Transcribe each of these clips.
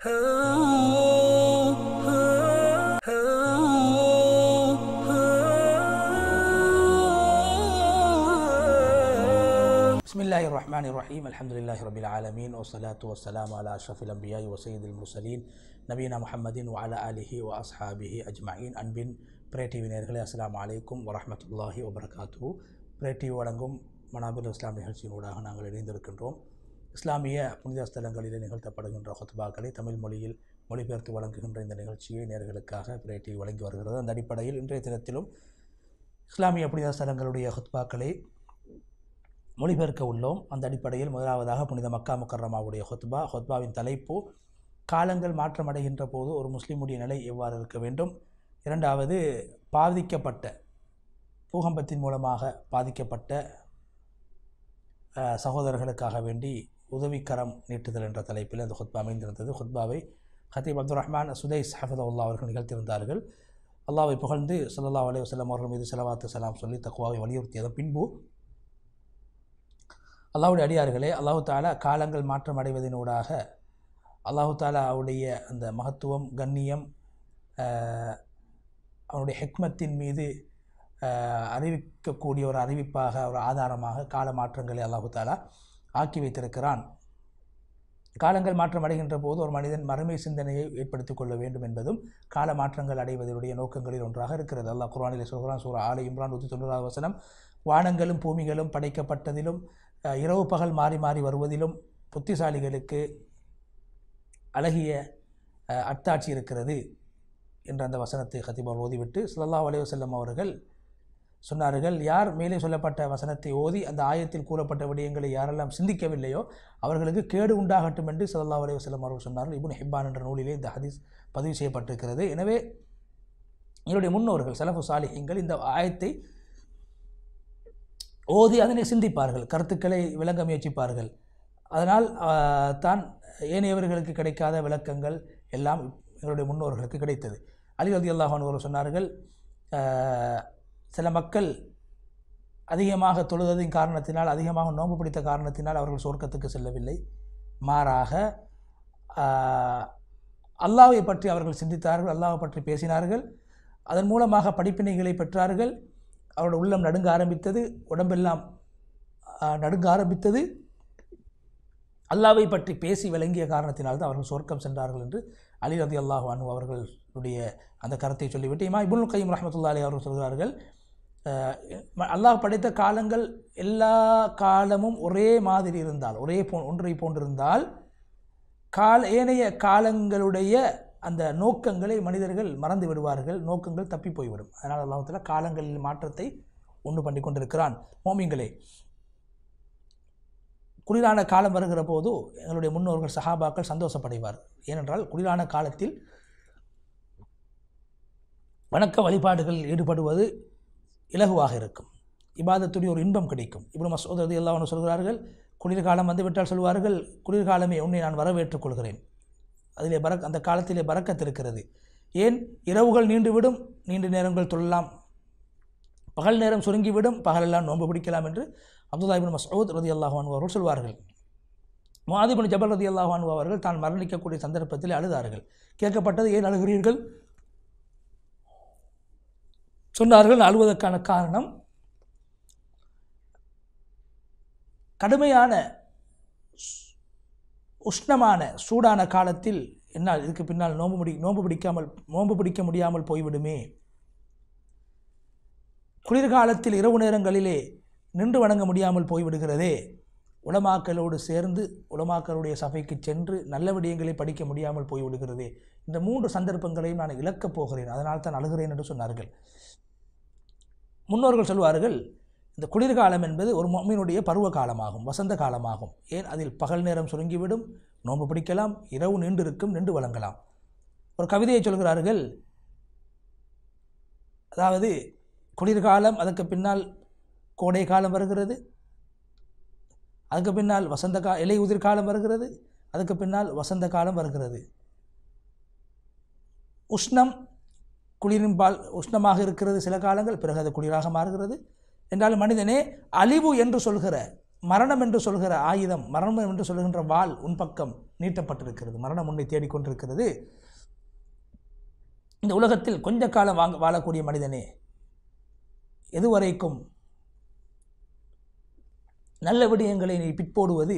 بسم الله الرحمن الرحيم الحمد لله رب العالمين والصلاة والسلام على أشرف الأنبياء وسيد المرسلين نبينا محمد وعلى آله وأصحابه أجمعين أن بن بن بريتي السلام عليكم ورحمة الله وبركاته بريتي ورنغم பிரேட்டிவி الإسلام نحن இஸ்லாம் هنا ஊடாக நாங்கள் كنتم இஸ்லாமிய புனித நிகழ்த்தப்படுகின்ற ஹொத்பாக்களை தமிழ் மொழியில் மொழிபெயர்த்து வழங்குகின்ற இந்த நிகழ்ச்சியை நேர்களுக்காக பிரேட்டி வழங்கி வருகிறது அந்த அடிப்படையில் இன்றைய தினத்திலும் இஸ்லாமிய புனித ஸ்தலங்களுடைய ஹொத்பாக்களை மொழிபெயர்க்க உள்ளோம் அந்த அடிப்படையில் முதலாவதாக புனித மக்கா முக்கர்ரமாவுடைய ஹொத்பா ஹொத்பாவின் தலைப்பு காலங்கள் மாற்றமடைகின்ற போது ஒரு முஸ்லீமுடைய நிலை எவ்வாறு இருக்க வேண்டும் இரண்டாவது பாதிக்கப்பட்ட பூகம்பத்தின் மூலமாக பாதிக்கப்பட்ட சகோதரர்களுக்காக வேண்டி உதவிக்கரம் நீட்டுதல் என்ற தலைப்பில் அந்த ஹுத்பா அமைந்திருந்தது ஹுத்பாவை ஹத்தீப் அப்துல் ரஹ்மான் சுதைஸ் ஹஃபதுல்லா அவர்கள் நிகழ்த்தியிருந்தார்கள் அல்லாவை புகழ்ந்து சல்லா அலி வஸ்லாம் அவர்கள் மீது செலவாத்து செலாம் சொல்லி தக்குவாவை வலியுறுத்தியதன் பின்பு அல்லாவுடைய அடியார்களே அல்லாஹு தாலா காலங்கள் மாற்றம் அடைவதனூடாக அல்லாஹு தாலா அவருடைய அந்த மகத்துவம் கண்ணியம் அவனுடைய ஹெக்மத்தின் மீது அறிவிக்கக்கூடிய ஒரு அறிவிப்பாக ஒரு ஆதாரமாக கால மாற்றங்களை அல்லாஹு தாலா ஆக்கி வைத்திருக்கிறான் காலங்கள் மாற்றம் அடைகின்ற போது ஒரு மனிதன் மறுமை சிந்தனையை ஏற்படுத்திக் கொள்ள வேண்டும் என்பதும் கால மாற்றங்கள் அடைவதனுடைய நோக்கங்களில் ஒன்றாக இருக்கிறது அல்லாஹ் குரானில் சொல்கிறான் சூரா ஆலை இம்ரான் நூற்றி தொண்ணூறாவது வசனம் வானங்களும் பூமிகளும் படைக்கப்பட்டதிலும் இரவு பகல் மாறி மாறி வருவதிலும் புத்திசாலிகளுக்கு அழகிய அத்தாட்சி இருக்கிறது என்ற அந்த வசனத்தை ஹத்திபால் ஓதிவிட்டு சுல்லா அலைவசல்லம் அவர்கள் சொன்னார்கள் யார் மேலே சொல்லப்பட்ட வசனத்தை ஓதி அந்த ஆயத்தில் கூறப்பட்ட விடயங்களை யாரெல்லாம் சிந்திக்கவில்லையோ அவர்களுக்கு கேடு உண்டாகட்டும் என்று சதல்லா அலி வசலம் அவர்கள் சொன்னார்கள் இபுன் ஹிப்பான் என்ற நூலிலே இந்த ஹதீஸ் பதிவு செய்யப்பட்டிருக்கிறது எனவே என்னுடைய முன்னோர்கள் சலஃபு சாலிஹிங்கள் இந்த ஆயத்தை ஓதி அதனை சிந்திப்பார்கள் கருத்துக்களை விளங்க முயற்சிப்பார்கள் அதனால் தான் ஏனையவர்களுக்கு கிடைக்காத விளக்கங்கள் எல்லாம் எங்களுடைய முன்னோர்களுக்கு கிடைத்தது அலி ரதி அல்லாஹான் சொன்னார்கள் சில மக்கள் அதிகமாக தொழுததின் காரணத்தினால் அதிகமாக நோன்பு பிடித்த காரணத்தினால் அவர்கள் சொர்க்கத்துக்கு செல்லவில்லை மாறாக அல்லாவை பற்றி அவர்கள் சிந்தித்தார்கள் அல்லாவை பற்றி பேசினார்கள் அதன் மூலமாக படிப்பினைகளை பெற்றார்கள் அவரோட உள்ளம் நடுங்க ஆரம்பித்தது உடம்பெல்லாம் நடுங்க ஆரம்பித்தது அல்லாவை பற்றி பேசி விளங்கிய காரணத்தினால்தான் அவர்கள் சொர்க்கம் சென்றார்கள் என்று அலி ரதி அல்லாஹ் அனு அவர்களுடைய அந்த கருத்தை சொல்லிவிட்டு இமா இபுல் கையம் ரஹமத்துல்லா அலி அவர்கள் சொல்கிறார்கள் அல்லாஹ் படைத்த காலங்கள் எல்லா காலமும் ஒரே மாதிரி இருந்தால் ஒரே போ ஒன்றை போன்றிருந்தால் கால ஏனைய காலங்களுடைய அந்த நோக்கங்களை மனிதர்கள் மறந்து விடுவார்கள் நோக்கங்கள் தப்பி போய்விடும் அதனால் அல்லாஹத்தில் காலங்களில் மாற்றத்தை ஒன்று பண்ணி கொண்டிருக்கிறான் மோமிங்களே குளிரான காலம் வருகிற போது எங்களுடைய முன்னோர்கள் சஹாபாக்கள் சந்தோஷப்படைவார் ஏனென்றால் குளிரான காலத்தில் வணக்க வழிபாடுகளில் ஈடுபடுவது இலகுவாக இருக்கும் இபாதத்துடைய ஒரு இன்பம் கிடைக்கும் இப்படி மசோதரது எல்லாம் சொல்கிறார்கள் குளிர்காலம் வந்துவிட்டால் சொல்வார்கள் குளிர்காலமே உன்னை நான் வரவேற்றுக் கொள்கிறேன் அதிலே பறக் அந்த காலத்திலே பறக்கத்து இருக்கிறது ஏன் இரவுகள் நீண்டுவிடும் நீண்ட நேரங்கள் தொழலாம் பகல் நேரம் சுருங்கிவிடும் பகலெல்லாம் நோன்பு பிடிக்கலாம் என்று இபின் மசூத் ரதி அல்லாஹான் அவர்கள் சொல்வார்கள் மாதிபின் ஜபல் ரதி அல்லாஹான் அவர்கள் தான் மரணிக்கக்கூடிய சந்தர்ப்பத்தில் அழுதார்கள் கேட்கப்பட்டது ஏன் அழுகிறீர்கள் சொன்னார்கள் அழுவதற்கான காரணம் கடுமையான உஷ்ணமான சூடான காலத்தில் என்னால் இதுக்கு பின்னால் நோம்பு முடி நோம்பு பிடிக்காமல் நோம்பு பிடிக்க முடியாமல் போய்விடுமே குளிர்காலத்தில் இரவு நேரங்களிலே நின்று வணங்க முடியாமல் போய்விடுகிறதே உளமாக்கலோடு சேர்ந்து உலமாக்களுடைய சபைக்கு சென்று நல்ல விடயங்களை படிக்க முடியாமல் போய்விடுகிறதே இந்த மூன்று சந்தர்ப்பங்களையும் நான் இழக்கப் போகிறேன் அதனால் தான் அழுகிறேன் என்று சொன்னார்கள் முன்னோர்கள் சொல்வார்கள் இந்த குளிர்காலம் என்பது ஒரு மொம்மினுடைய பருவ காலமாகும் வசந்த காலமாகும் ஏன் அதில் பகல் நேரம் சுருங்கிவிடும் நோன்பு பிடிக்கலாம் இரவு நின்றிருக்கும் நின்று வழங்கலாம் ஒரு கவிதையை சொல்கிறார்கள் அதாவது குளிர்காலம் அதற்கு பின்னால் கோடை காலம் வருகிறது அதுக்கு பின்னால் வசந்த கா இலை உதிர் காலம் வருகிறது அதுக்கு பின்னால் வசந்த காலம் வருகிறது உஷ்ணம் குளிரின் பால் உஷ்ணமாக இருக்கிறது சில காலங்கள் பிறகு அது குளிராக மாறுகிறது என்றாலும் மனிதனே அழிவு என்று சொல்கிற மரணம் என்று சொல்கிற ஆயுதம் மரணம் என்று சொல்கின்ற வால் உன் பக்கம் நீட்டப்பட்டிருக்கிறது மரணம் உன்னை தேடிக்கொண்டிருக்கிறது இந்த உலகத்தில் கொஞ்ச காலம் வாங்க வாழக்கூடிய மனிதனே எதுவரைக்கும் நல்ல விடயங்களை நீ பிற்போடுவது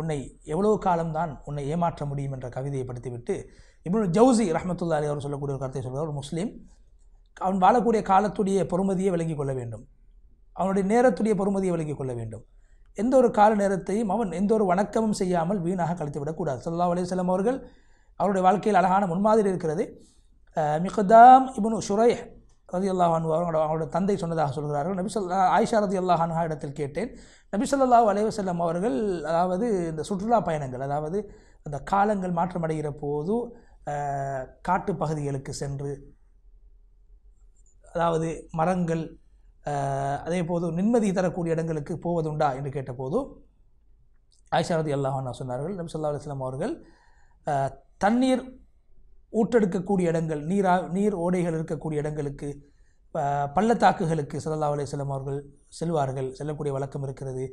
உன்னை எவ்வளோ காலம்தான் உன்னை ஏமாற்ற முடியும் என்ற கவிதையை படுத்திவிட்டு இப்னு ஜவுசி ரஹமத்துல்லா அலி அவர் சொல்லக்கூடிய ஒரு கருத்தை சொல்கிறார் ஒரு முஸ்லீம் அவன் வாழக்கூடிய காலத்துடைய பொறுமதியை விளங்கிக் கொள்ள வேண்டும் அவனுடைய நேரத்துடைய பொறுமதியை விளங்கிக் கொள்ள வேண்டும் எந்த ஒரு கால நேரத்தையும் அவன் எந்த ஒரு வணக்கமும் செய்யாமல் வீணாக கழித்து விடக்கூடாது சல்லா அலையம் அவர்கள் அவருடைய வாழ்க்கையில் அழகான முன்மாதிரி இருக்கிறது மிகதாம் இபுனு ஷுரைஹ் ரதி அல்லாஹான் அவங்களோட அவங்களோட தந்தை சொன்னதாக சொல்கிறார்கள் நபிசல்லா ஆயிஷா ரதி அல்லாஹான்ஹா இடத்தில் கேட்டேன் நபிசல்லா அலைவசல்லம் அவர்கள் அதாவது இந்த சுற்றுலா பயணங்கள் அதாவது அந்த காலங்கள் மாற்றமடைகிற போது காட்டு பகுதிகளுக்கு சென்று அதாவது மரங்கள் அதே போது நிம்மதி தரக்கூடிய இடங்களுக்கு போவதுண்டா என்று கேட்டபோது ஆயிஷா ரதி அல்லாஹான் சொன்னார்கள் நபிசல்லா அலுவலம் அவர்கள் தண்ணீர் ஊற்றெடுக்கக்கூடிய இடங்கள் நீரா நீர் ஓடைகள் இருக்கக்கூடிய இடங்களுக்கு பள்ளத்தாக்குகளுக்கு சல்லா அலையம் அவர்கள் செல்வார்கள் செல்லக்கூடிய வழக்கம் இருக்கிறது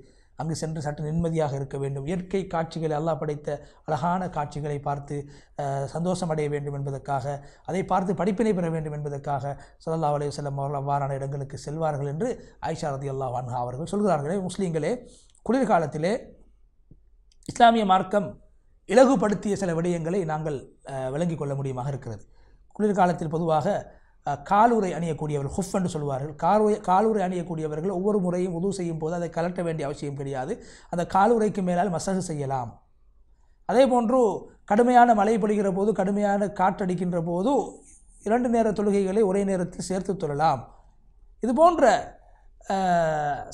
அங்கு சென்று சற்று நிம்மதியாக இருக்க வேண்டும் இயற்கை காட்சிகளை அல்லாஹ் படைத்த அழகான காட்சிகளை பார்த்து சந்தோஷம் அடைய வேண்டும் என்பதற்காக அதை பார்த்து படிப்பினை பெற வேண்டும் என்பதற்காக சல்லா அலைய செல்லம் அவர்கள் அவ்வாறான இடங்களுக்கு செல்வார்கள் என்று ஐஷா ரதி அல்லா வான்ஹா அவர்கள் சொல்கிறார்களே முஸ்லீம்களே குளிர்காலத்திலே இஸ்லாமிய மார்க்கம் இலகுபடுத்திய சில விடயங்களை நாங்கள் விளங்கி கொள்ள முடியுமாக இருக்கிறது குளிர்காலத்தில் பொதுவாக காலுரை அணியக்கூடியவர்கள் ஹுஃப் என்று சொல்வார்கள் காலுரை காலுரை அணியக்கூடியவர்கள் ஒவ்வொரு முறையும் உதவு செய்யும் போது அதை கலட்ட வேண்டிய அவசியம் கிடையாது அந்த காலுரைக்கு மேலால் மசாஜ் செய்யலாம் அதே போன்று கடுமையான மழை பொழிகிற போது கடுமையான காற்றடிக்கின்ற போது இரண்டு நேர தொழுகைகளை ஒரே நேரத்தில் சேர்த்து தொழலாம் இது போன்ற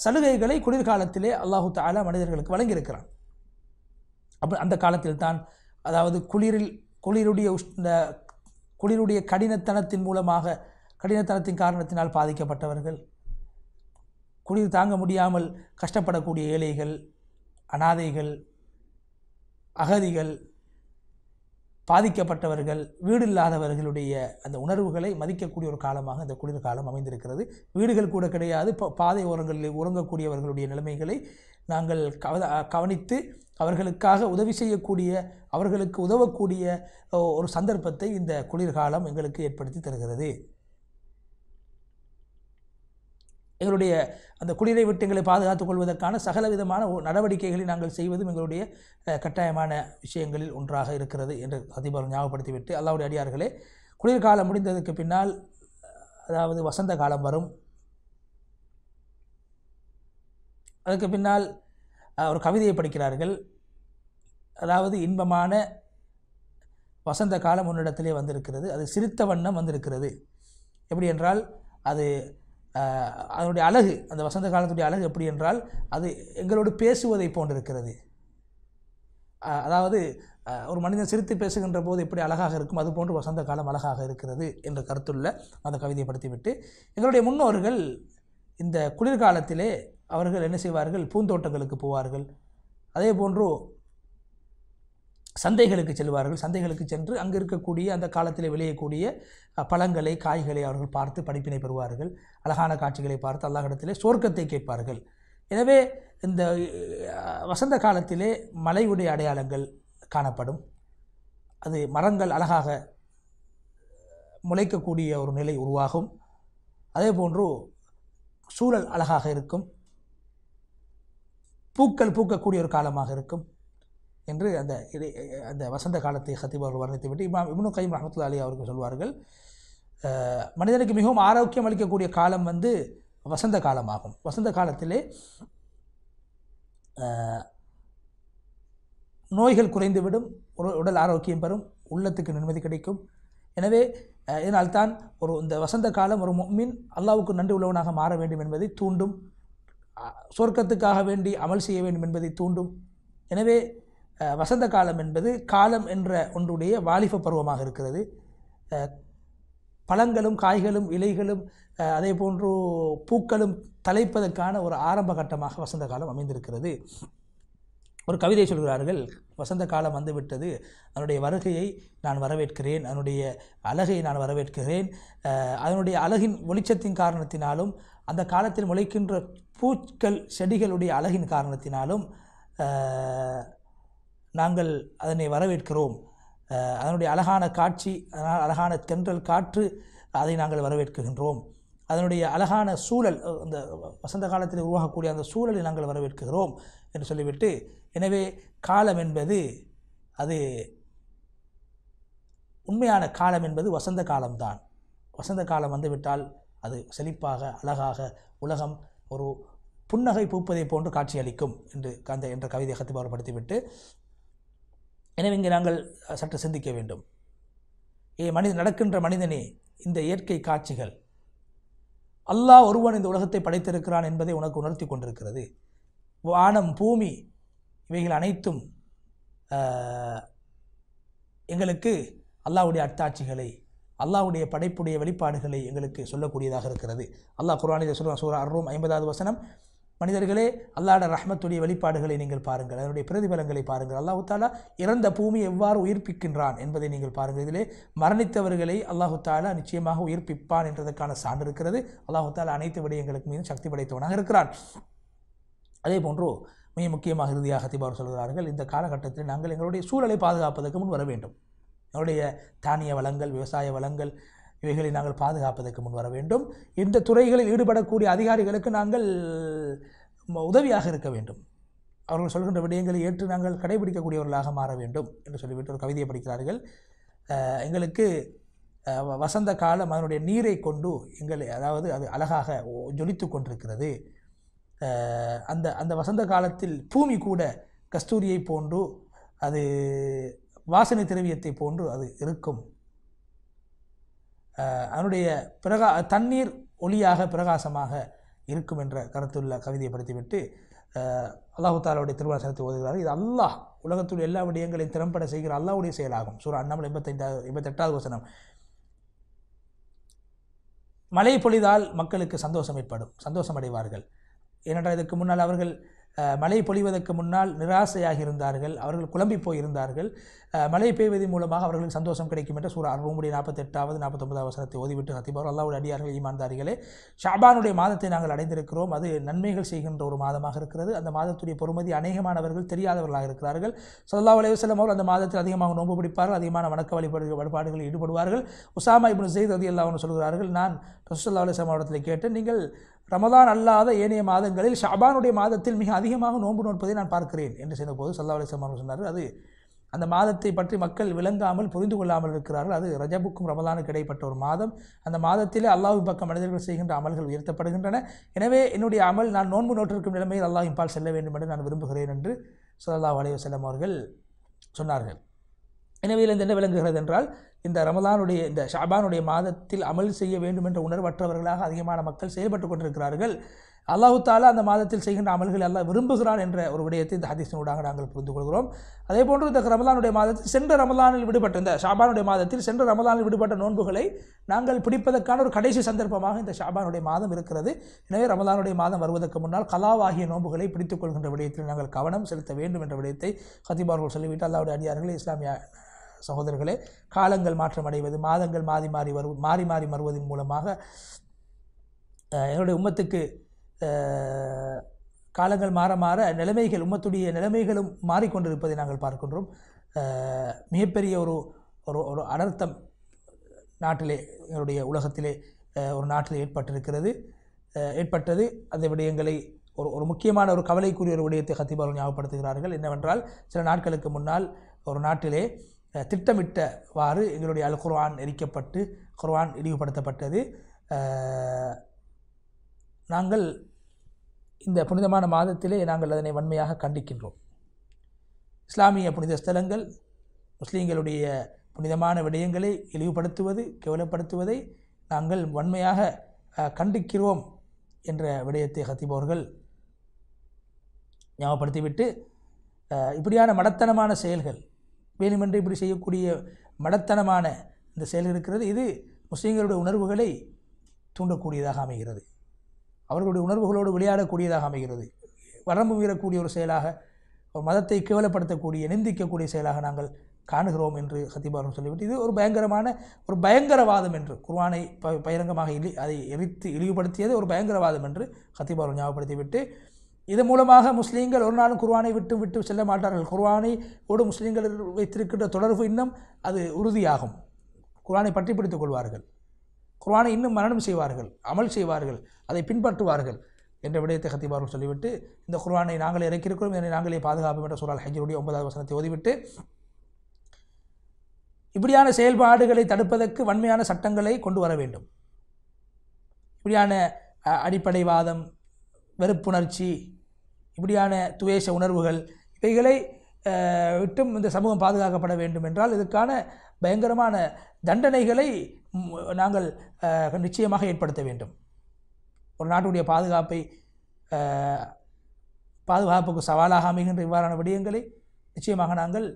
சலுகைகளை குளிர்காலத்திலே அல்லாஹு தாலா மனிதர்களுக்கு வழங்கியிருக்கிறான் அப்போ அந்த காலத்தில் தான் அதாவது குளிரில் குளிருடைய உஷ் இந்த குளிருடைய கடினத்தனத்தின் மூலமாக கடினத்தனத்தின் காரணத்தினால் பாதிக்கப்பட்டவர்கள் குளிர் தாங்க முடியாமல் கஷ்டப்படக்கூடிய ஏழைகள் அனாதைகள் அகதிகள் பாதிக்கப்பட்டவர்கள் வீடு இல்லாதவர்களுடைய அந்த உணர்வுகளை மதிக்கக்கூடிய ஒரு காலமாக இந்த குளிர் காலம் அமைந்திருக்கிறது வீடுகள் கூட கிடையாது பாதை ஓரங்களில் உறங்கக்கூடியவர்களுடைய நிலைமைகளை நாங்கள் கவனித்து அவர்களுக்காக உதவி செய்யக்கூடிய அவர்களுக்கு உதவக்கூடிய ஒரு சந்தர்ப்பத்தை இந்த குளிர்காலம் எங்களுக்கு ஏற்படுத்தி தருகிறது எங்களுடைய அந்த குளிரை விட்டு எங்களை பாதுகாத்துக் கொள்வதற்கான சகல விதமான நடவடிக்கைகளை நாங்கள் செய்வதும் எங்களுடைய கட்டாயமான விஷயங்களில் ஒன்றாக இருக்கிறது என்று அதிபர் ஞாபகப்படுத்திவிட்டு அல்லாவுடைய அடியார்களே குளிர்காலம் முடிந்ததுக்கு பின்னால் அதாவது வசந்த காலம் வரும் அதுக்கு பின்னால் ஒரு கவிதையை படிக்கிறார்கள் அதாவது இன்பமான வசந்த காலம் உன்னிடத்திலே வந்திருக்கிறது அது சிரித்த வண்ணம் வந்திருக்கிறது எப்படி என்றால் அது அதனுடைய அழகு அந்த வசந்த காலத்துடைய அழகு எப்படி என்றால் அது எங்களோடு பேசுவதை போன்றிருக்கிறது அதாவது ஒரு மனிதன் சிரித்து பேசுகின்ற போது எப்படி அழகாக இருக்கும் அது போன்று வசந்த காலம் அழகாக இருக்கிறது என்ற கருத்துள்ள அந்த கவிதையை படுத்திவிட்டு எங்களுடைய முன்னோர்கள் இந்த குளிர்காலத்திலே அவர்கள் என்ன செய்வார்கள் பூந்தோட்டங்களுக்கு போவார்கள் அதே போன்று சந்தைகளுக்கு செல்வார்கள் சந்தைகளுக்கு சென்று அங்கே இருக்கக்கூடிய அந்த காலத்தில் விளையக்கூடிய பழங்களை காய்களை அவர்கள் பார்த்து படிப்பினை பெறுவார்கள் அழகான காட்சிகளை பார்த்து அல்லாஹிடத்திலே சொர்க்கத்தை கேட்பார்கள் எனவே இந்த வசந்த காலத்திலே மலையுடைய அடையாளங்கள் காணப்படும் அது மரங்கள் அழகாக முளைக்கக்கூடிய ஒரு நிலை உருவாகும் அதே போன்று சூழல் அழகாக இருக்கும் பூக்கள் பூக்கக்கூடிய ஒரு காலமாக இருக்கும் என்று அந்த அந்த வசந்த காலத்தை ஹத்தீப் அவர்கள் விட்டு இமாம் இப்னு கைம் ரஹமத்துல்லா அலி அவர்கள் சொல்வார்கள் மனிதனுக்கு மிகவும் ஆரோக்கியம் அளிக்கக்கூடிய காலம் வந்து வசந்த காலமாகும் வசந்த காலத்திலே நோய்கள் குறைந்துவிடும் உடல் ஆரோக்கியம் பெறும் உள்ளத்துக்கு நிம்மதி கிடைக்கும் எனவே இதனால்தான் ஒரு இந்த வசந்த காலம் ஒரு மின் அல்லாவுக்கு நன்றி உள்ளவனாக மாற வேண்டும் என்பதை தூண்டும் சொர்க்கத்துக்காக வேண்டி அமல் செய்ய வேண்டும் என்பதை தூண்டும் எனவே வசந்த காலம் என்பது காலம் என்ற ஒன்றுடைய வாலிப பருவமாக இருக்கிறது பழங்களும் காய்களும் இலைகளும் அதே போன்று பூக்களும் தலைப்பதற்கான ஒரு ஆரம்ப கட்டமாக வசந்த காலம் அமைந்திருக்கிறது ஒரு கவிதை சொல்கிறார்கள் வசந்த காலம் வந்துவிட்டது அதனுடைய வருகையை நான் வரவேற்கிறேன் அதனுடைய அழகை நான் வரவேற்கிறேன் அதனுடைய அழகின் ஒளிச்சத்தின் காரணத்தினாலும் அந்த காலத்தில் முளைக்கின்ற பூக்கள் செடிகளுடைய அழகின் காரணத்தினாலும் நாங்கள் அதனை வரவேற்கிறோம் அதனுடைய அழகான காட்சி அழகான தென்றல் காற்று அதை நாங்கள் வரவேற்கின்றோம் அதனுடைய அழகான சூழல் அந்த வசந்த காலத்தில் உருவாகக்கூடிய அந்த சூழலை நாங்கள் வரவேற்கிறோம் என்று சொல்லிவிட்டு எனவே காலம் என்பது அது உண்மையான காலம் என்பது வசந்த காலம்தான் வசந்த காலம் வந்துவிட்டால் அது செழிப்பாக அழகாக உலகம் ஒரு புன்னகை பூப்பதை போன்று காட்சியளிக்கும் என்று அந்த என்ற கவிதை கத்திபாவர் படுத்திவிட்டு எனவே இங்கே நாங்கள் சற்று சிந்திக்க வேண்டும் ஏ மனித நடக்கின்ற மனிதனே இந்த இயற்கை காட்சிகள் அல்லாஹ் ஒருவன் இந்த உலகத்தை படைத்திருக்கிறான் என்பதை உனக்கு உணர்த்தி கொண்டிருக்கிறது வானம் பூமி இவைகள் அனைத்தும் எங்களுக்கு அல்லாவுடைய அட்டாட்சிகளை அல்லாவுடைய படைப்புடைய வெளிப்பாடுகளை எங்களுக்கு சொல்லக்கூடியதாக இருக்கிறது அல்லாஹ் குரானில் சொல்லுவான் சூரா அருண் ஐம்பதாவது வசனம் மனிதர்களே அல்லாட ரஹ்மத்துடைய வெளிப்பாடுகளை நீங்கள் பாருங்கள் அதனுடைய பிரதிபலங்களை பாருங்கள் அல்லாஹு தாலா இறந்த பூமி எவ்வாறு உயிர்ப்பிக்கின்றான் என்பதை நீங்கள் பாருங்கள் இதிலே மரணித்தவர்களை அல்லாஹு தாலா நிச்சயமாக உயிர்ப்பிப்பான் என்றதற்கான சான்று இருக்கிறது அல்லாஹு தாலா அனைத்து விடயங்களுக்கு மீது சக்தி படைத்தவனாக இருக்கிறான் அதே போன்று மிக முக்கியமாக இறுதியாக திபார் சொல்கிறார்கள் இந்த காலகட்டத்தில் நாங்கள் எங்களுடைய சூழலை பாதுகாப்பதற்கு முன் வர வேண்டும் எங்களுடைய தானிய வளங்கள் விவசாய வளங்கள் இவைகளை நாங்கள் பாதுகாப்பதற்கு முன் வர வேண்டும் இந்த துறைகளில் ஈடுபடக்கூடிய அதிகாரிகளுக்கு நாங்கள் உதவியாக இருக்க வேண்டும் அவர்கள் சொல்கின்ற விடயங்களை ஏற்று நாங்கள் கடைபிடிக்கக்கூடியவர்களாக மாற வேண்டும் என்று சொல்லிவிட்டு ஒரு கவிதையை படிக்கிறார்கள் எங்களுக்கு வசந்த காலம் அதனுடைய நீரை கொண்டு எங்களை அதாவது அது அழகாக ஜொலித்து கொண்டிருக்கிறது அந்த அந்த வசந்த காலத்தில் பூமி கூட கஸ்தூரியை போன்று அது வாசனை திரவியத்தை போன்று அது இருக்கும் அதனுடைய பிரகா தண்ணீர் ஒளியாக பிரகாசமாக இருக்கும் என்ற கருத்துள்ள கவிதையை படுத்திவிட்டு அல்லாஹு தாலாவுடைய திருவாசனத்தை ஓதுகிறார் இது அல்லாஹ் உலகத்தில் எல்லா விடயங்களையும் திறம்பட செய்கிற அல்லாவுடைய செயலாகும் சூரா அண்ணாமல் எண்பத்தைந்தாவது எண்பத்தெட்டாவது வசனம் மழை பொழிதால் மக்களுக்கு சந்தோஷம் ஏற்படும் சந்தோஷம் அடைவார்கள் ஏனென்றால் இதற்கு முன்னால் அவர்கள் மழை பொழிவதற்கு முன்னால் நிராசையாக இருந்தார்கள் அவர்கள் குழம்பி போயிருந்தார்கள் மழை பெய்வதன் மூலமாக அவர்களுக்கு சந்தோஷம் கிடைக்கும் என்று சூரா அருமுடைய நாற்பத்தெட்டாவது நாற்பத்தொன்பதாவது வசனத்தை ஓதிவிட்டு ஹத்திபார் அல்லாவுடைய அடியார்கள் ஈமான்தாரிகளே ஷாபானுடைய மாதத்தை நாங்கள் அடைந்திருக்கிறோம் அது நன்மைகள் செய்கின்ற ஒரு மாதமாக இருக்கிறது அந்த மாதத்துடைய பொறுமதி அநேகமானவர்கள் தெரியாதவர்களாக இருக்கிறார்கள் சொல்லா அலைவசல்லம் அவர்கள் அந்த மாதத்தில் அதிகமாக நோன்பு பிடிப்பார்கள் அதிகமான வணக்க வழிபாடு வழிபாடுகளில் ஈடுபடுவார்கள் உசாமா இப்படி செய்து ரதி சொல்கிறார்கள் நான் ரசூல்லா அலிஸ்லாம் அவரிடத்தில் கேட்டேன் நீங்கள் ரமதான் அல்லாத ஏனைய மாதங்களில் ஷாபானுடைய மாதத்தில் மிக அதிகமாக நோன்பு நோற்பதை நான் பார்க்கிறேன் என்று சொன்னபோது சல்லா அலிஸ்லாம் சொன்னார் அது அந்த மாதத்தை பற்றி மக்கள் விளங்காமல் புரிந்து கொள்ளாமல் இருக்கிறார்கள் அது ரஜபுக்கும் ரமதானுக்கு இடைப்பட்ட ஒரு மாதம் அந்த மாதத்திலே அல்லாஹின் பக்கம் மனிதர்கள் செய்கின்ற அமல்கள் உயர்த்தப்படுகின்றன எனவே என்னுடைய அமல் நான் நோன்பு நோட்டிருக்கும் நிலைமையில் அல்லாஹின் பால் செல்ல வேண்டும் என்று நான் விரும்புகிறேன் என்று அலைய செல்லம் அவர்கள் சொன்னார்கள் எனவே இதில் என்ன விளங்குகிறது என்றால் இந்த ரமதானுடைய இந்த ஷாபானுடைய மாதத்தில் அமல் செய்ய வேண்டும் என்ற உணர்வற்றவர்களாக அதிகமான மக்கள் செயல்பட்டு கொண்டிருக்கிறார்கள் அல்லாஹு தாலா அந்த மாதத்தில் செய்கின்ற அமல்கள் எல்லாம் விரும்புகிறான் என்ற ஒரு விடயத்தை இந்த ஹதீஸினூடாக நாங்கள் புரிந்து கொள்கிறோம் அதே போன்று இந்த ரமலானுடைய மாதத்தில் சென்ற ரமலானில் விடுபட்ட இந்த ஷாபானுடைய மாதத்தில் சென்ற ரமலானில் விடுபட்ட நோன்புகளை நாங்கள் பிடிப்பதற்கான ஒரு கடைசி சந்தர்ப்பமாக இந்த ஷாபானுடைய மாதம் இருக்கிறது எனவே ரமலானுடைய மாதம் வருவதற்கு முன்னால் கலாவாகிய நோன்புகளை பிடித்துக் கொள்கின்ற விடயத்தில் நாங்கள் கவனம் செலுத்த வேண்டும் என்ற விடயத்தை ஹதீபார்கள் சொல்லிவிட்டு அல்லாவுடைய அடியார்களை இஸ்லாமிய சகோதரர்களே காலங்கள் மாற்றமடைவது மாதங்கள் மாறி மாறி வரு மாறி மாறி வருவதன் மூலமாக என்னுடைய உம்மத்துக்கு காலங்கள் மாற மாற நிலைமைகள் உம்மத்துடைய நிலைமைகளும் மாறிக்கொண்டிருப்பதை நாங்கள் பார்க்கின்றோம் மிகப்பெரிய ஒரு ஒரு ஒரு அனர்த்தம் நாட்டிலே என்னுடைய உலகத்திலே ஒரு நாட்டில் ஏற்பட்டிருக்கிறது ஏற்பட்டது அந்த விடயங்களை ஒரு ஒரு முக்கியமான ஒரு கவலைக்குரிய ஒரு விடயத்தை ஹத்திபால் ஞாபகப்படுத்துகிறார்கள் என்னவென்றால் சில நாட்களுக்கு முன்னால் ஒரு நாட்டிலே திட்டமிட்டவாறு எங்களுடைய அல் குர்வான் எரிக்கப்பட்டு குர்வான் இழிவுபடுத்தப்பட்டது நாங்கள் இந்த புனிதமான மாதத்திலே நாங்கள் அதனை வன்மையாக கண்டிக்கின்றோம் இஸ்லாமிய புனித ஸ்தலங்கள் முஸ்லீம்களுடைய புனிதமான விடயங்களை இழிவுபடுத்துவது கேவலப்படுத்துவதை நாங்கள் வன்மையாக கண்டிக்கிறோம் என்ற விடயத்தை ஹத்திபவர்கள் ஞாபகப்படுத்திவிட்டு இப்படியான மடத்தனமான செயல்கள் வேணுமென்று இப்படி செய்யக்கூடிய மடத்தனமான இந்த செயல் இருக்கிறது இது முஸ்லீம்களுடைய உணர்வுகளை தூண்டக்கூடியதாக அமைகிறது அவர்களுடைய உணர்வுகளோடு விளையாடக்கூடியதாக அமைகிறது வரம்பு மீறக்கூடிய ஒரு செயலாக மதத்தை கேவலப்படுத்தக்கூடிய நிந்திக்கக்கூடிய செயலாக நாங்கள் காணுகிறோம் என்று ஹத்திபாரம் சொல்லிவிட்டு இது ஒரு பயங்கரமான ஒரு பயங்கரவாதம் என்று குர்வானை ப பகிரங்கமாக இழி அதை எரித்து இழிவுபடுத்தியது ஒரு பயங்கரவாதம் என்று ஹத்திபாரம் ஞாபகப்படுத்திவிட்டு இது மூலமாக முஸ்லீம்கள் ஒரு நாளும் குர்வானை விட்டு விட்டு செல்ல மாட்டார்கள் ஓடு முஸ்லீம்கள் வைத்திருக்கின்ற தொடர்பு இன்னும் அது உறுதியாகும் குர்ஆனை பற்றி பிடித்துக் கொள்வார்கள் குர்வானை இன்னும் மரணம் செய்வார்கள் அமல் செய்வார்கள் அதை பின்பற்றுவார்கள் என்ற விடயத்தை கத்திபார்கள் சொல்லிவிட்டு இந்த குர்வானை நாங்கள் இறக்கியிருக்கிறோம் என்னை நாங்களே பாதுகாப்போம் என்ற சூழல் ஹஜருடைய ஒன்பதாவது வசனத்தை ஓதிவிட்டு இப்படியான செயல்பாடுகளை தடுப்பதற்கு வன்மையான சட்டங்களை கொண்டு வர வேண்டும் இப்படியான அடிப்படைவாதம் வெறுப்புணர்ச்சி இப்படியான துவேஷ உணர்வுகள் இவைகளை விட்டும் இந்த சமூகம் பாதுகாக்கப்பட வேண்டும் என்றால் இதுக்கான பயங்கரமான தண்டனைகளை நாங்கள் நிச்சயமாக ஏற்படுத்த வேண்டும் ஒரு நாட்டுடைய பாதுகாப்பை பாதுகாப்புக்கு சவாலாக அமைகின்ற இவ்வாறான விடயங்களை நிச்சயமாக நாங்கள்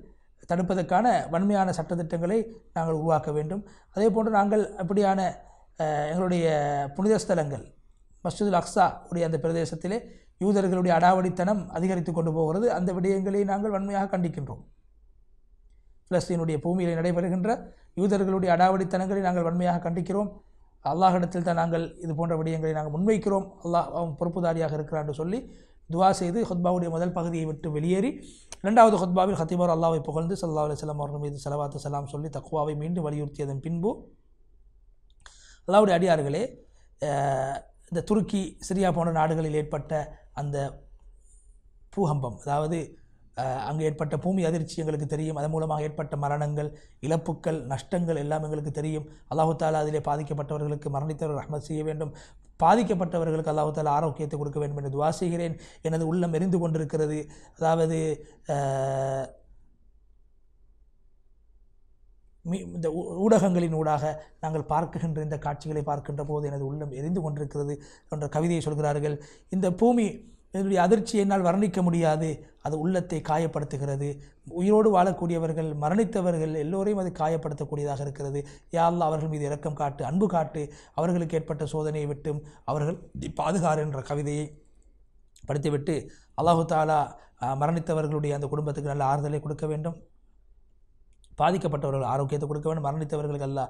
தடுப்பதற்கான வன்மையான சட்டத்திட்டங்களை நாங்கள் உருவாக்க வேண்டும் அதே போன்று நாங்கள் அப்படியான எங்களுடைய புனித ஸ்தலங்கள் மஸ்ஜிதுல் அக்ஸா உடைய அந்த பிரதேசத்திலே யூதர்களுடைய அடாவடித்தனம் அதிகரித்து கொண்டு போகிறது அந்த விடயங்களை நாங்கள் வன்மையாக கண்டிக்கின்றோம் பிளஸ்தீனுடைய பூமியில் நடைபெறுகின்ற யூதர்களுடைய அடாவடித்தனங்களை நாங்கள் வன்மையாக கண்டிக்கிறோம் அல்லாஹிடத்தில் தான் நாங்கள் இது போன்ற விடயங்களை நாங்கள் முன்வைக்கிறோம் அல்லாஹ் அவன் பொறுப்புதாரியாக இருக்கிறான் சொல்லி துவா செய்து ஹொத்பாவுடைய முதல் பகுதியை விட்டு வெளியேறி இரண்டாவது ஹொத்பாவில் ஹத்திமார் அல்லாவை புகழ்ந்து சல்லா சலாம் அவர்கள் மீது செலவாத்து சலாம் சொல்லி தக்குவாவை மீண்டும் வலியுறுத்தியதன் பின்பு அல்லாவுடைய அடியார்களே இந்த துருக்கி சிரியா போன்ற நாடுகளில் ஏற்பட்ட அந்த பூகம்பம் அதாவது அங்கே ஏற்பட்ட பூமி அதிர்ச்சி எங்களுக்கு தெரியும் அதன் மூலமாக ஏற்பட்ட மரணங்கள் இழப்புக்கள் நஷ்டங்கள் எல்லாம் எங்களுக்கு தெரியும் அல்லாஹு தாலா அதிலே பாதிக்கப்பட்டவர்களுக்கு மரணித்தவர்கள் ரஹ்மத் செய்ய வேண்டும் பாதிக்கப்பட்டவர்களுக்கு அல்லாஹு தாலா ஆரோக்கியத்தை கொடுக்க வேண்டும் என்று துவா செய்கிறேன் எனது உள்ளம் எரிந்து கொண்டிருக்கிறது அதாவது இந்த ஊடகங்களின் ஊடாக நாங்கள் பார்க்கின்ற இந்த காட்சிகளை பார்க்கின்ற போது எனது உள்ளம் எரிந்து கொண்டிருக்கிறது என்ற கவிதையை சொல்கிறார்கள் இந்த பூமி என்னுடைய அதிர்ச்சி என்னால் வர்ணிக்க முடியாது அது உள்ளத்தை காயப்படுத்துகிறது உயிரோடு வாழக்கூடியவர்கள் மரணித்தவர்கள் எல்லோரையும் அது காயப்படுத்தக்கூடியதாக இருக்கிறது யாரெல்லாம் அவர்கள் மீது இரக்கம் காட்டு அன்பு காட்டு அவர்களுக்கு ஏற்பட்ட சோதனையை விட்டும் அவர்கள் பாதுகார் என்ற கவிதையை படித்துவிட்டு அல்லாஹு தாலா மரணித்தவர்களுடைய அந்த குடும்பத்துக்கு நல்ல ஆறுதலை கொடுக்க வேண்டும் பாதிக்கப்பட்டவர்கள் ஆரோக்கியத்தை கொடுக்க வேண்டும் மரணித்தவர்களுக்கு அல்ல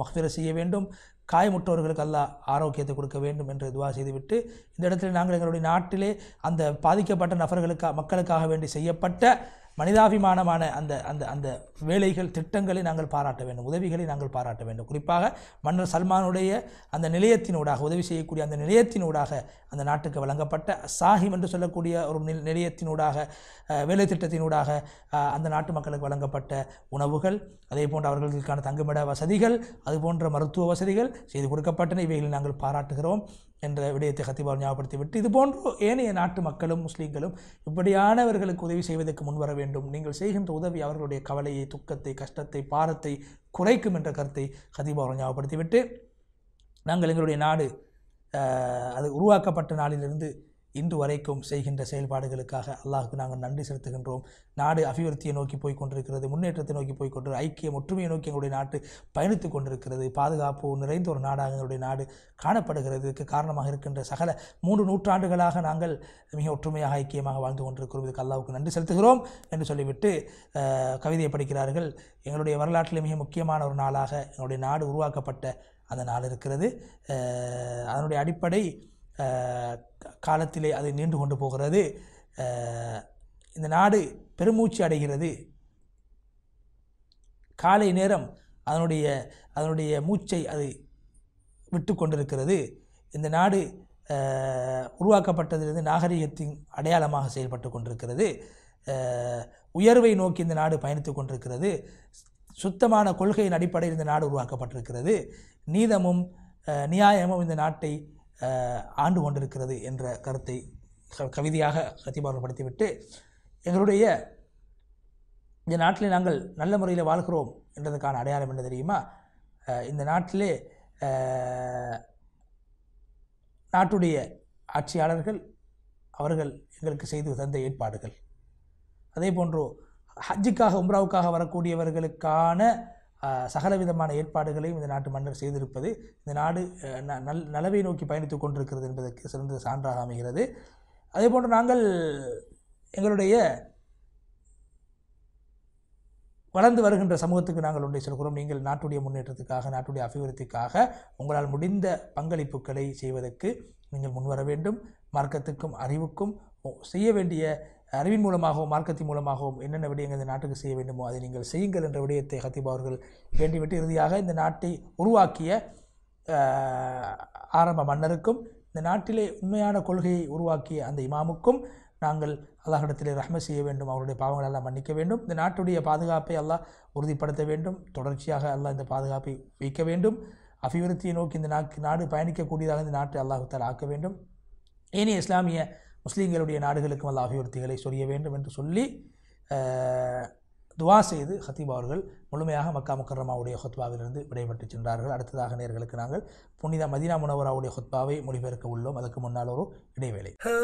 மஹ்ஃபிர செய்ய வேண்டும் காயமுற்றவர்களுக்கு அல்ல ஆரோக்கியத்தை கொடுக்க வேண்டும் என்று இதுவாக செய்துவிட்டு இந்த இடத்துல நாங்கள் எங்களுடைய நாட்டிலே அந்த பாதிக்கப்பட்ட நபர்களுக்காக மக்களுக்காக வேண்டி செய்யப்பட்ட மனிதாபிமானமான அந்த அந்த அந்த வேலைகள் திட்டங்களை நாங்கள் பாராட்ட வேண்டும் உதவிகளை நாங்கள் பாராட்ட வேண்டும் குறிப்பாக மன்னர் சல்மானுடைய அந்த நிலையத்தினூடாக உதவி செய்யக்கூடிய அந்த நிலையத்தினூடாக அந்த நாட்டுக்கு வழங்கப்பட்ட சாஹிம் என்று சொல்லக்கூடிய ஒரு நிலையத்தினூடாக வேலை திட்டத்தினூடாக அந்த நாட்டு மக்களுக்கு வழங்கப்பட்ட உணவுகள் அதே போன்று அவர்களுக்கான தங்குமிட வசதிகள் அது போன்ற மருத்துவ வசதிகள் செய்து கொடுக்கப்பட்டன இவைகளை நாங்கள் பாராட்டுகிறோம் என்ற விடயத்தை ஞாபகப்படுத்தி ஞாபகப்படுத்திவிட்டு இது போன்ற ஏனைய நாட்டு மக்களும் முஸ்லீம்களும் இப்படியானவர்களுக்கு உதவி செய்வதற்கு முன்வர வேண்டும் நீங்கள் செய்கின்ற உதவி அவர்களுடைய கவலையை துக்கத்தை கஷ்டத்தை பாரத்தை குறைக்கும் என்ற கருத்தை ஞாபகப்படுத்தி ஞாபகப்படுத்திவிட்டு நாங்கள் எங்களுடைய நாடு அது உருவாக்கப்பட்ட நாளிலிருந்து இன்று வரைக்கும் செய்கின்ற செயல்பாடுகளுக்காக அல்லாஹுக்கு நாங்கள் நன்றி செலுத்துகின்றோம் நாடு அபிவிருத்தியை நோக்கி போய் கொண்டிருக்கிறது முன்னேற்றத்தை நோக்கி போய் கொண்டு ஐக்கிய ஒற்றுமையை நோக்கி எங்களுடைய நாட்டு பயணித்து கொண்டிருக்கிறது பாதுகாப்பு நிறைந்த ஒரு நாடாக எங்களுடைய நாடு காணப்படுகிறதுக்கு காரணமாக இருக்கின்ற சகல மூன்று நூற்றாண்டுகளாக நாங்கள் மிக ஒற்றுமையாக ஐக்கியமாக வாழ்ந்து கொண்டிருக்கிறோம் இதுக்கு அல்லாவுக்கு நன்றி செலுத்துகிறோம் என்று சொல்லிவிட்டு கவிதையை படிக்கிறார்கள் எங்களுடைய வரலாற்றில் மிக முக்கியமான ஒரு நாளாக எங்களுடைய நாடு உருவாக்கப்பட்ட அந்த நாள் இருக்கிறது அதனுடைய அடிப்படை காலத்திலே அது நீண்டு கொண்டு போகிறது இந்த நாடு பெருமூச்சு அடைகிறது காலை நேரம் அதனுடைய அதனுடைய மூச்சை அது விட்டு கொண்டிருக்கிறது இந்த நாடு உருவாக்கப்பட்டதிலிருந்து நாகரிகத்தின் அடையாளமாக செயல்பட்டு கொண்டிருக்கிறது உயர்வை நோக்கி இந்த நாடு பயணித்து கொண்டிருக்கிறது சுத்தமான கொள்கையின் அடிப்படையில் இந்த நாடு உருவாக்கப்பட்டிருக்கிறது நீதமும் நியாயமும் இந்த நாட்டை ஆண்டு கொண்டிருக்கிறது என்ற கருத்தை கவிதையாக கத்திபார்வப்படுத்திவிட்டு எங்களுடைய இந்த நாட்டிலே நாங்கள் நல்ல முறையில் வாழ்கிறோம் என்றதுக்கான அடையாளம் என்ன தெரியுமா இந்த நாட்டிலே நாட்டுடைய ஆட்சியாளர்கள் அவர்கள் எங்களுக்கு செய்து தந்த ஏற்பாடுகள் அதே போன்று ஹஜ்ஜுக்காக உம்ராவுக்காக வரக்கூடியவர்களுக்கான சகல விதமான ஏற்பாடுகளையும் இந்த நாட்டு மன்னர் செய்திருப்பது இந்த நாடு நல் நலவை நோக்கி பயணித்து கொண்டிருக்கிறது என்பதற்கு சிறந்த சான்றாக அமைகிறது அதே போன்று நாங்கள் எங்களுடைய வளர்ந்து வருகின்ற சமூகத்துக்கு நாங்கள் ஒன்றை சொல்கிறோம் நீங்கள் நாட்டுடைய முன்னேற்றத்துக்காக நாட்டுடைய அபிவிருத்திக்காக உங்களால் முடிந்த பங்களிப்புகளை செய்வதற்கு நீங்கள் முன்வர வேண்டும் மார்க்கத்துக்கும் அறிவுக்கும் செய்ய வேண்டிய அறிவின் மூலமாகவும் மார்க்கத்தின் மூலமாகவும் என்னென்ன விடயங்கள் இந்த நாட்டுக்கு செய்ய வேண்டுமோ அதை நீங்கள் செய்யுங்கள் என்ற விடயத்தை ஹத்தீபா அவர்கள் வேண்டிவிட்டு இறுதியாக இந்த நாட்டை உருவாக்கிய ஆரம்ப மன்னருக்கும் இந்த நாட்டிலே உண்மையான கொள்கையை உருவாக்கிய அந்த இமாமுக்கும் நாங்கள் அல்லாஹிடத்திலே ரஹ்ம செய்ய வேண்டும் அவருடைய பாவங்களை எல்லாம் மன்னிக்க வேண்டும் இந்த நாட்டுடைய பாதுகாப்பை எல்லாம் உறுதிப்படுத்த வேண்டும் தொடர்ச்சியாக எல்லாம் இந்த பாதுகாப்பை வைக்க வேண்டும் அபிவிருத்தியை நோக்கி இந்த நாக்கு நாடு பயணிக்கக்கூடியதாக இந்த நாட்டை அல்லாஹுத்தால் ஆக்க வேண்டும் ஏனைய இஸ்லாமிய முஸ்லீம்களுடைய நாடுகளுக்கும் அல்ல அபிவிருத்திகளை சொரிய வேண்டும் என்று சொல்லி துவா செய்து ஹத்தீப் அவர்கள் முழுமையாக மக்கா முக்கரமாவுடைய ஹொத்பாவிலிருந்து விடைபெற்று சென்றார்கள் அடுத்ததாக நேர்களுக்கு நாங்கள் புனித மதினா முனவராவுடைய ஹொத்பாவை மொழிபெயர்க்க உள்ளோம் அதற்கு முன்னால் ஒரு இடைவேளை